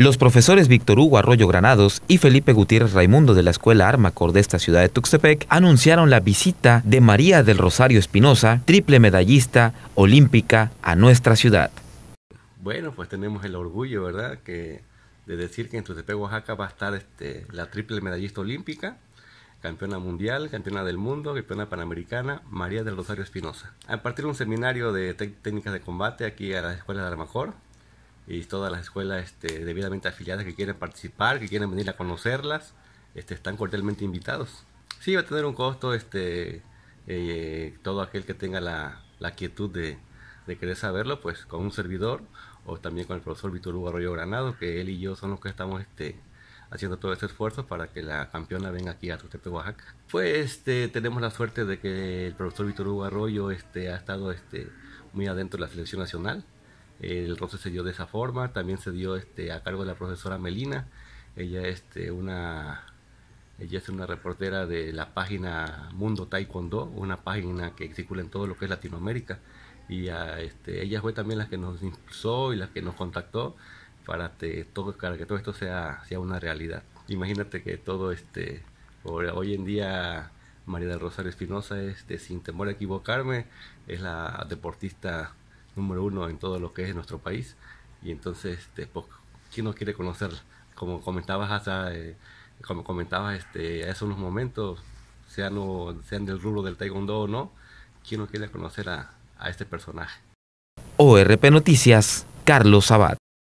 Los profesores Víctor Hugo Arroyo Granados y Felipe Gutiérrez Raimundo de la Escuela Armacor de esta ciudad de Tuxtepec anunciaron la visita de María del Rosario Espinosa, triple medallista olímpica, a nuestra ciudad. Bueno, pues tenemos el orgullo, ¿verdad?, que de decir que en Tuxtepec, Oaxaca va a estar este, la triple medallista olímpica, campeona mundial, campeona del mundo, campeona panamericana, María del Rosario Espinosa. A partir de un seminario de técnicas de combate aquí a la Escuela de Armacor, y todas las escuelas este, debidamente afiliadas que quieren participar, que quieren venir a conocerlas, este, están cordialmente invitados. Sí, va a tener un costo este, eh, todo aquel que tenga la, la quietud de, de, querer saberlo, pues con un servidor o también con el profesor Víctor Hugo Arroyo Granado, que él y yo son los que estamos este, haciendo todo este esfuerzo para que la campeona venga aquí a Tostepe, Oaxaca. Pues este, tenemos la suerte de que el profesor Víctor Hugo Arroyo este, ha estado este, muy adentro de la selección nacional. El roce se dio de esa forma, también se dio este, a cargo de la profesora Melina, ella, este, una, ella es una reportera de la página Mundo Taekwondo, una página que circula en todo lo que es Latinoamérica, y ah, este, ella fue también la que nos impulsó y la que nos contactó para, este, todo, para que todo esto sea, sea una realidad. Imagínate que todo este, hoy en día María del Rosario Espinosa este, sin temor a equivocarme, es la deportista número uno en todo lo que es nuestro país. Y entonces, este, pues, ¿quién no quiere conocer? Como comentabas hasta, eh, como comentabas este, esos unos momentos, sean, o, sean del rubro del taekwondo o no, ¿quién no quiere conocer a, a este personaje? ORP Noticias, Carlos Abad.